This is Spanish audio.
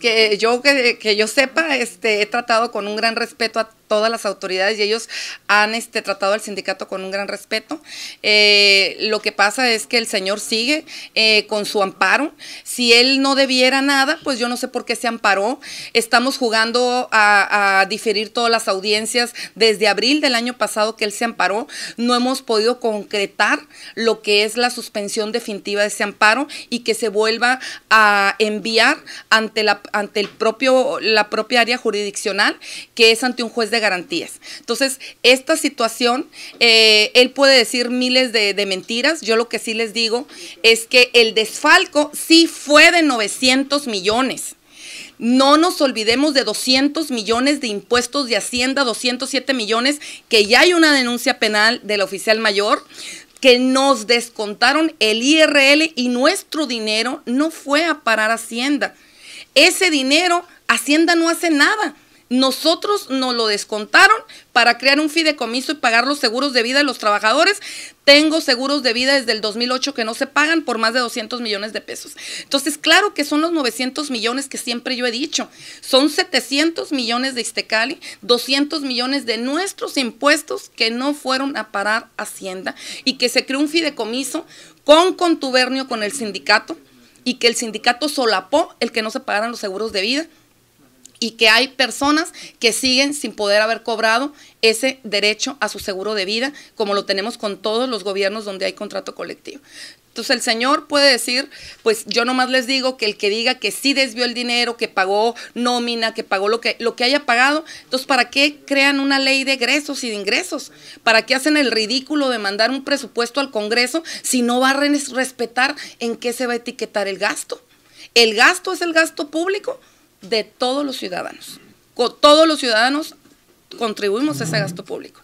que yo que, que yo sepa, este, he tratado con un gran respeto a todas las autoridades y ellos han este, tratado al sindicato con un gran respeto. Eh, lo que pasa es que el señor sigue eh, con su amparo. Si él no debiera nada, pues yo no sé por qué se amparó. Estamos jugando a, a diferir todas las audiencias desde abril del año pasado que él se amparó. No hemos podido concretar lo que es la suspensión definitiva de ese amparo y que se vuelva a enviar ante, la, ante el propio, la propia área jurisdiccional, que es ante un juez de garantías. Entonces, esta situación, eh, él puede decir miles de, mentiras. Yo lo que sí les digo es que el desfalco sí fue de 900 millones. No nos olvidemos de 200 millones de impuestos de Hacienda, 207 millones, que ya hay una denuncia penal del oficial mayor que nos descontaron el IRL y nuestro dinero no fue a parar Hacienda. Ese dinero, Hacienda no hace nada. Nosotros nos lo descontaron para crear un fideicomiso y pagar los seguros de vida de los trabajadores. Tengo seguros de vida desde el 2008 que no se pagan por más de 200 millones de pesos. Entonces, claro que son los 900 millones que siempre yo he dicho. Son 700 millones de Istecali, 200 millones de nuestros impuestos que no fueron a parar Hacienda y que se creó un fideicomiso con contubernio con el sindicato y que el sindicato solapó el que no se pagaran los seguros de vida y que hay personas que siguen sin poder haber cobrado ese derecho a su seguro de vida, como lo tenemos con todos los gobiernos donde hay contrato colectivo. Entonces el señor puede decir, pues yo nomás les digo que el que diga que sí desvió el dinero, que pagó nómina, que pagó lo que, lo que haya pagado, entonces ¿para qué crean una ley de egresos y de ingresos? ¿Para qué hacen el ridículo de mandar un presupuesto al Congreso si no va a respetar en qué se va a etiquetar el gasto? El gasto es el gasto público de todos los ciudadanos. todos los ciudadanos contribuimos a ese gasto público.